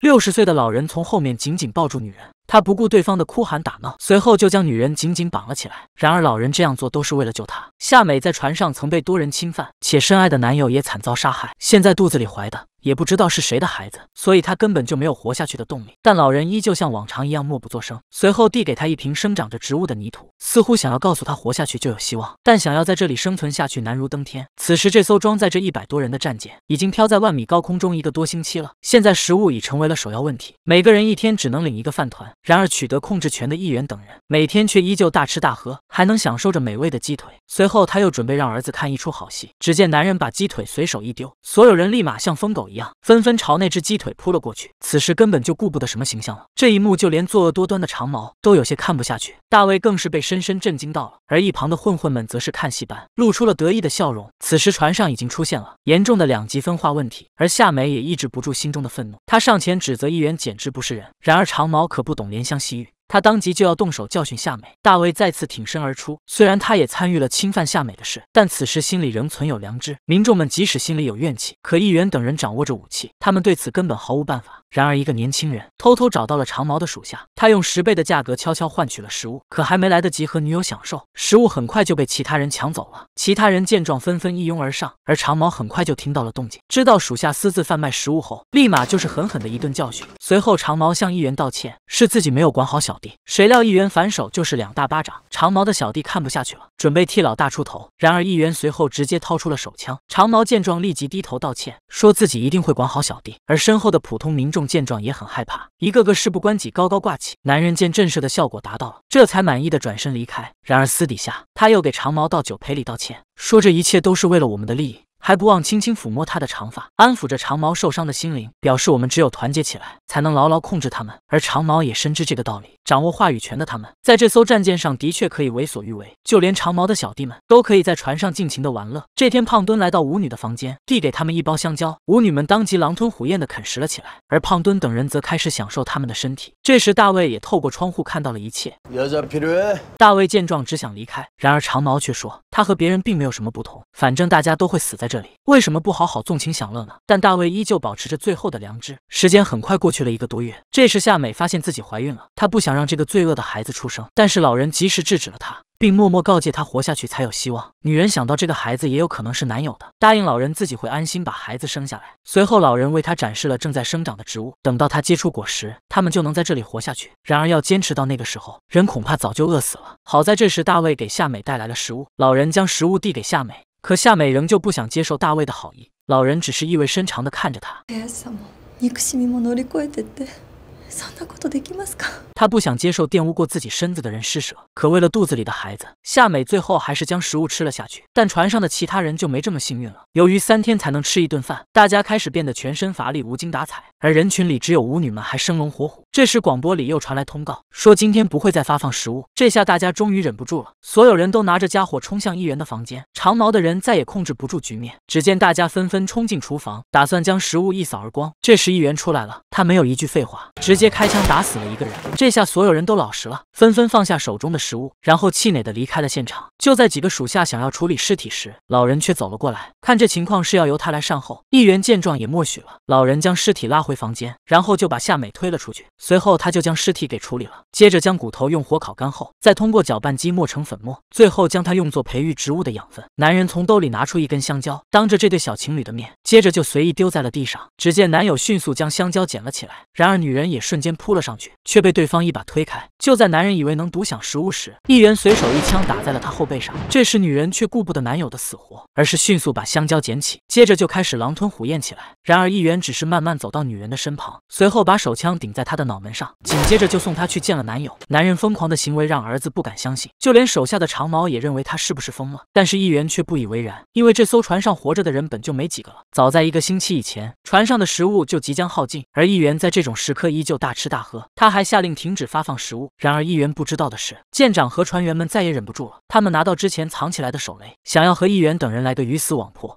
六十岁的老人从后面紧紧抱住女人，他不顾对方的哭喊打闹，随后就将女人紧紧绑了起来。然而，老人这样做都是为了救她。夏美在船上曾被多人侵犯，且深爱的男友也惨遭杀害，现在肚子里怀的。也不知道是谁的孩子，所以他根本就没有活下去的动力。但老人依旧像往常一样默不作声，随后递给他一瓶生长着植物的泥土，似乎想要告诉他活下去就有希望。但想要在这里生存下去难如登天。此时，这艘装载着一百多人的战舰已经飘在万米高空中一个多星期了。现在食物已成为了首要问题，每个人一天只能领一个饭团。然而，取得控制权的议员等人每天却依旧大吃大喝，还能享受着美味的鸡腿。随后，他又准备让儿子看一出好戏。只见男人把鸡腿随手一丢，所有人立马像疯狗一。纷纷朝那只鸡腿扑了过去，此时根本就顾不得什么形象了。这一幕就连作恶多端的长毛都有些看不下去，大卫更是被深深震惊到了。而一旁的混混们则是看戏般露出了得意的笑容。此时船上已经出现了严重的两极分化问题，而夏美也抑制不住心中的愤怒，她上前指责议员简直不是人。然而长毛可不懂怜香惜玉。他当即就要动手教训夏美，大卫再次挺身而出。虽然他也参与了侵犯夏美的事，但此时心里仍存有良知。民众们即使心里有怨气，可议员等人掌握着武器，他们对此根本毫无办法。然而，一个年轻人偷偷找到了长毛的属下，他用十倍的价格悄悄换取了食物。可还没来得及和女友享受，食物很快就被其他人抢走了。其他人见状，纷纷一拥而上。而长毛很快就听到了动静，知道属下私自贩卖食物后，立马就是狠狠的一顿教训。随后，长毛向议员道歉，是自己没有管好小弟。谁料议员反手就是两大巴掌。长毛的小弟看不下去了，准备替老大出头。然而，议员随后直接掏出了手枪。长毛见状，立即低头道歉，说自己一定会管好小弟。而身后的普通民众。见状也很害怕，一个个事不关己，高高挂起。男人见震慑的效果达到了，这才满意的转身离开。然而私底下，他又给长毛倒酒赔礼道歉，说这一切都是为了我们的利益。还不忘轻轻抚摸他的长发，安抚着长毛受伤的心灵，表示我们只有团结起来，才能牢牢控制他们。而长毛也深知这个道理，掌握话语权的他们，在这艘战舰上的确可以为所欲为，就连长毛的小弟们都可以在船上尽情的玩乐。这天，胖墩来到舞女的房间，递给他们一包香蕉，舞女们当即狼吞虎咽的啃食了起来，而胖墩等人则开始享受他们的身体。这时，大卫也透过窗户看到了一切。大卫见状，只想离开，然而长毛却说，他和别人并没有什么不同，反正大家都会死在这。这里为什么不好好纵情享乐呢？但大卫依旧保持着最后的良知。时间很快过去了一个多月，这时夏美发现自己怀孕了。她不想让这个罪恶的孩子出生，但是老人及时制止了她，并默默告诫她活下去才有希望。女人想到这个孩子也有可能是男友的，答应老人自己会安心把孩子生下来。随后，老人为她展示了正在生长的植物，等到她结出果实，他们就能在这里活下去。然而要坚持到那个时候，人恐怕早就饿死了。好在这时，大卫给夏美带来了食物，老人将食物递给夏美。可夏美仍旧不想接受大卫的好意，老人只是意味深长地看着他。他不想接受玷污过自己身子的人施舍，可为了肚子里的孩子，夏美最后还是将食物吃了下去。但船上的其他人就没这么幸运了。由于三天才能吃一顿饭，大家开始变得全身乏力、无精打采，而人群里只有舞女们还生龙活虎。这时广播里又传来通告，说今天不会再发放食物。这下大家终于忍不住了，所有人都拿着家伙冲向议员的房间。长毛的人再也控制不住局面，只见大家纷纷冲进厨房，打算将食物一扫而光。这时议员出来了，他没有一句废话，直接开枪打死了一个人。这下所有人都老实了，纷纷放下手中的食物，然后气馁的离开了现场。就在几个属下想要处理尸体时，老人却走了过来，看着。情况是要由他来善后，议员见状也默许了。老人将尸体拉回房间，然后就把夏美推了出去。随后他就将尸体给处理了，接着将骨头用火烤干后，再通过搅拌机磨成粉末，最后将它用作培育植物的养分。男人从兜里拿出一根香蕉，当着这对小情侣的面，接着就随意丢在了地上。只见男友迅速将香蕉捡了起来，然而女人也瞬间扑了上去，却被对方一把推开。就在男人以为能独享食物时，议员随手一枪打在了他后背上。这时女人却顾不得男友的死活，而是迅速把香蕉。捡起，接着就开始狼吞虎咽起来。然而议员只是慢慢走到女人的身旁，随后把手枪顶在她的脑门上，紧接着就送她去见了男友。男人疯狂的行为让儿子不敢相信，就连手下的长毛也认为他是不是疯了。但是议员却不以为然，因为这艘船上活着的人本就没几个了。早在一个星期以前，船上的食物就即将耗尽，而议员在这种时刻依旧大吃大喝。他还下令停止发放食物。然而议员不知道的是，舰长和船员们再也忍不住了，他们拿到之前藏起来的手雷，想要和议员等人来个鱼死网破。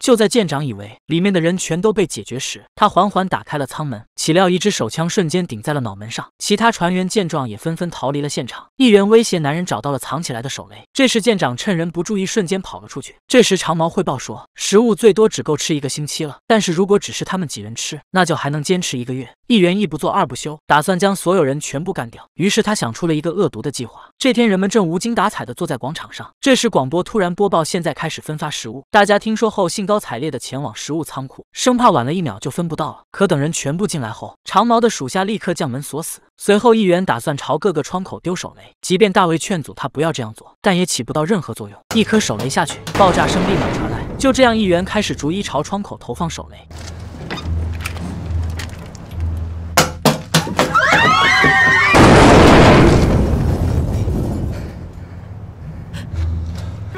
就在舰长以为里面的人全都被解决时，他缓缓打开了舱门，岂料一支手枪瞬间顶在了脑门上。其他船员见状也纷纷逃离了现场。议员威胁男人找到了藏起来的手雷，这时舰长趁人不注意瞬间跑了出去。这时长毛汇报说，食物最多只够吃一个星期了，但是如果只是他们几人吃，那就还能坚持一个月。议员一不做二不休，打算将所有人全部干掉。于是他想出了一个恶毒的计划。这天人们正无精打采的坐在广场上，这时广播突然播报现在开始分发食物，大家听说后兴。高采烈地前往食物仓库，生怕晚了一秒就分不到了。可等人全部进来后，长毛的属下立刻将门锁死。随后，议员打算朝各个窗口丢手雷，即便大卫劝阻他不要这样做，但也起不到任何作用。一颗手雷下去，爆炸声立马传来。就这样，议员开始逐一朝窗口投放手雷。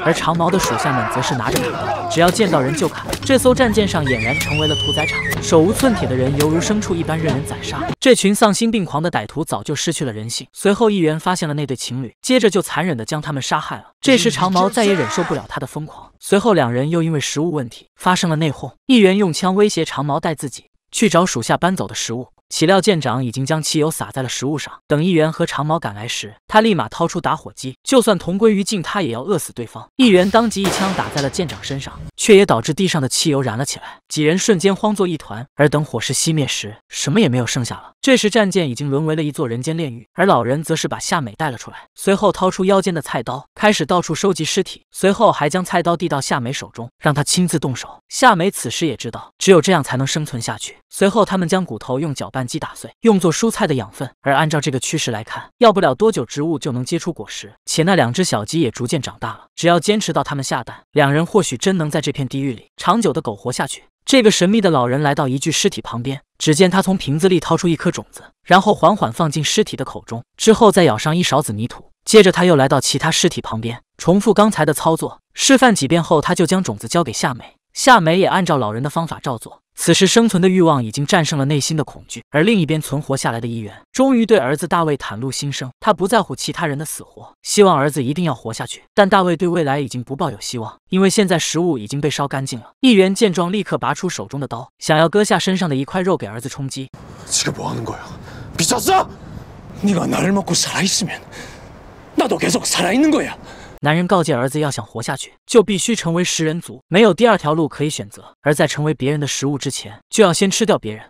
而长毛的属下们则是拿着刀，只要见到人就砍。这艘战舰上俨然成为了屠宰场，手无寸铁的人犹如牲畜一般任人宰杀。这群丧心病狂的歹徒早就失去了人性。随后议员发现了那对情侣，接着就残忍的将他们杀害了。这时长毛再也忍受不了他的疯狂，随后两人又因为食物问题发生了内讧。议员用枪威胁长毛带自己去找属下搬走的食物。岂料舰长已经将汽油洒在了食物上。等议员和长矛赶来时，他立马掏出打火机，就算同归于尽，他也要饿死对方。议员当即一枪打在了舰长身上，却也导致地上的汽油燃了起来。几人瞬间慌作一团，而等火势熄灭时，什么也没有剩下了。这时战舰已经沦为了一座人间炼狱，而老人则是把夏美带了出来，随后掏出腰间的菜刀，开始到处收集尸体，随后还将菜刀递到夏美手中，让她亲自动手。夏美此时也知道，只有这样才能生存下去。随后他们将骨头用搅拌。击打碎，用作蔬菜的养分。而按照这个趋势来看，要不了多久，植物就能结出果实。且那两只小鸡也逐渐长大了。只要坚持到它们下蛋，两人或许真能在这片地狱里长久的苟活下去。这个神秘的老人来到一具尸体旁边，只见他从瓶子里掏出一颗种子，然后缓缓放进尸体的口中，之后再咬上一勺子泥土。接着他又来到其他尸体旁边，重复刚才的操作，示范几遍后，他就将种子交给夏美。夏美也按照老人的方法照做。此时生存的欲望已经战胜了内心的恐惧，而另一边存活下来的议员终于对儿子大卫袒露心声，他不在乎其他人的死活，希望儿子一定要活下去。但大卫对未来已经不抱有希望，因为现在食物已经被烧干净了。议员见状，立刻拔出手中的刀，想要割下身上的一块肉给儿子充饥。男人告诫儿子，要想活下去，就必须成为食人族，没有第二条路可以选择。而在成为别人的食物之前，就要先吃掉别人。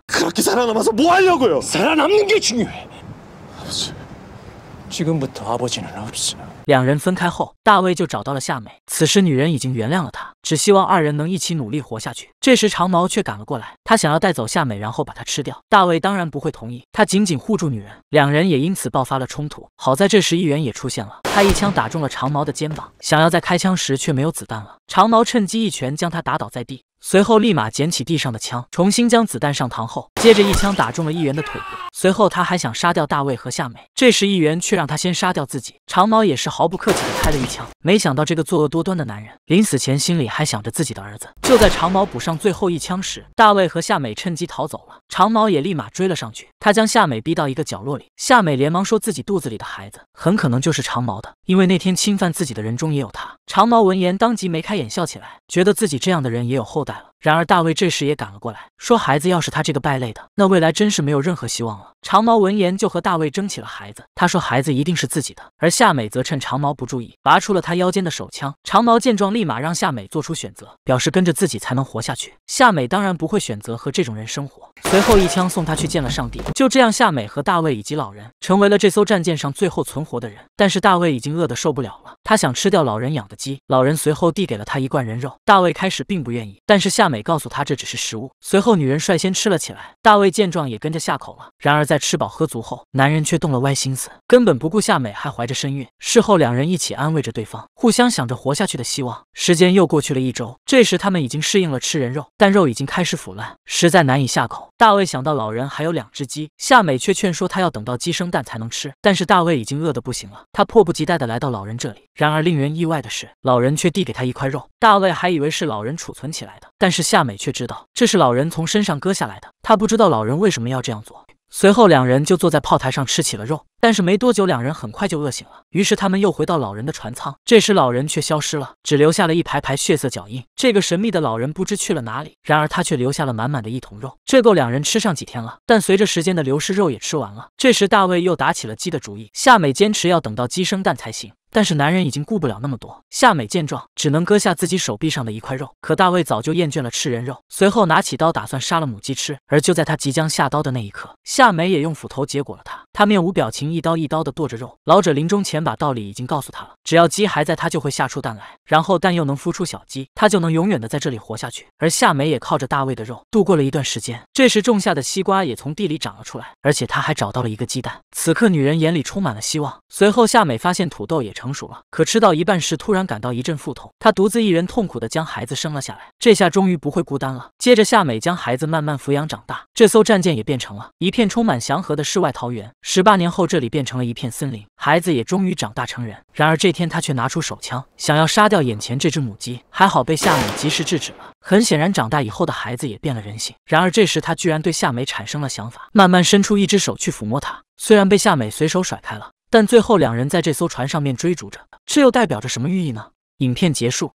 两人分开后，大卫就找到了夏美。此时，女人已经原谅了他，只希望二人能一起努力活下去。这时，长毛却赶了过来，他想要带走夏美，然后把她吃掉。大卫当然不会同意，他紧紧护住女人，两人也因此爆发了冲突。好在，这时议员也出现了，他一枪打中了长毛的肩膀，想要再开枪时却没有子弹了。长毛趁机一拳将他打倒在地。随后立马捡起地上的枪，重新将子弹上膛后，接着一枪打中了议员的腿部。随后他还想杀掉大卫和夏美，这时议员却让他先杀掉自己。长毛也是毫不客气的开了一枪，没想到这个作恶多端的男人临死前心里还想着自己的儿子。就在长毛补上最后一枪时，大卫和夏美趁机逃走了。长毛也立马追了上去，他将夏美逼到一个角落里，夏美连忙说自己肚子里的孩子很可能就是长毛的，因为那天侵犯自己的人中也有他。长毛闻言当即眉开眼笑起来，觉得自己这样的人也有后代。犯了。然而大卫这时也赶了过来，说：“孩子要是他这个败类的，那未来真是没有任何希望了。”长毛闻言就和大卫争起了孩子。他说：“孩子一定是自己的。”而夏美则趁长毛不注意，拔出了他腰间的手枪。长毛见状，立马让夏美做出选择，表示跟着自己才能活下去。夏美当然不会选择和这种人生活，随后一枪送他去见了上帝。就这样，夏美和大卫以及老人成为了这艘战舰上最后存活的人。但是大卫已经饿得受不了了，他想吃掉老人养的鸡。老人随后递给了他一罐人肉。大卫开始并不愿意，但是夏美。美告诉他这只是食物。随后，女人率先吃了起来，大卫见状也跟着下口了。然而，在吃饱喝足后，男人却动了歪心思，根本不顾夏美还怀着身孕。事后，两人一起安慰着对方，互相想着活下去的希望。时间又过去了一周，这时他们已经适应了吃人肉，但肉已经开始腐烂，实在难以下口。大卫想到老人还有两只鸡，夏美却劝说他要等到鸡生蛋才能吃。但是大卫已经饿得不行了，他迫不及待地来到老人这里。然而令人意外的是，老人却递给他一块肉。大卫还以为是老人储存起来的，但是。夏美却知道这是老人从身上割下来的，她不知道老人为什么要这样做。随后两人就坐在炮台上吃起了肉，但是没多久两人很快就饿醒了，于是他们又回到老人的船舱。这时老人却消失了，只留下了一排排血色脚印。这个神秘的老人不知去了哪里，然而他却留下了满满的一桶肉，这够两人吃上几天了。但随着时间的流逝，肉也吃完了。这时大卫又打起了鸡的主意，夏美坚持要等到鸡生蛋才行。但是男人已经顾不了那么多。夏美见状，只能割下自己手臂上的一块肉。可大卫早就厌倦了吃人肉，随后拿起刀打算杀了母鸡吃。而就在他即将下刀的那一刻，夏美也用斧头结果了他。他面无表情，一刀一刀的剁着肉。老者临终前把道理已经告诉他了：只要鸡还在，他就会下出蛋来，然后蛋又能孵出小鸡，他就能永远的在这里活下去。而夏美也靠着大卫的肉度过了一段时间。这时种下的西瓜也从地里长了出来，而且他还找到了一个鸡蛋。此刻女人眼里充满了希望。随后夏美发现土豆也成。成熟了，可吃到一半时突然感到一阵腹痛，她独自一人痛苦的将孩子生了下来，这下终于不会孤单了。接着夏美将孩子慢慢抚养长大，这艘战舰也变成了一片充满祥和的世外桃源。十八年后，这里变成了一片森林，孩子也终于长大成人。然而这天他却拿出手枪，想要杀掉眼前这只母鸡，还好被夏美及时制止了。很显然，长大以后的孩子也变了人性。然而这时他居然对夏美产生了想法，慢慢伸出一只手去抚摸她，虽然被夏美随手甩开了。但最后两人在这艘船上面追逐着，这又代表着什么寓意呢？影片结束。